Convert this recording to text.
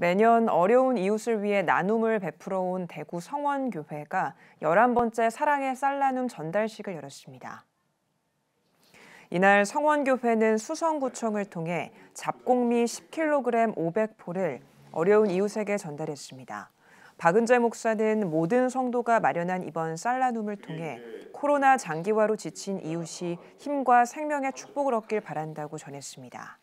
매년 어려운 이웃을 위해 나눔을 베풀어 온 대구 성원교회가 11번째 사랑의 쌀나눔 전달식을 열었습니다. 이날 성원교회는 수성구청을 통해 잡곡미 10kg 500포를 어려운 이웃에게 전달했습니다. 박은재 목사는 모든 성도가 마련한 이번 쌀나눔을 통해 코로나 장기화로 지친 이웃이 힘과 생명의 축복을 얻길 바란다고 전했습니다.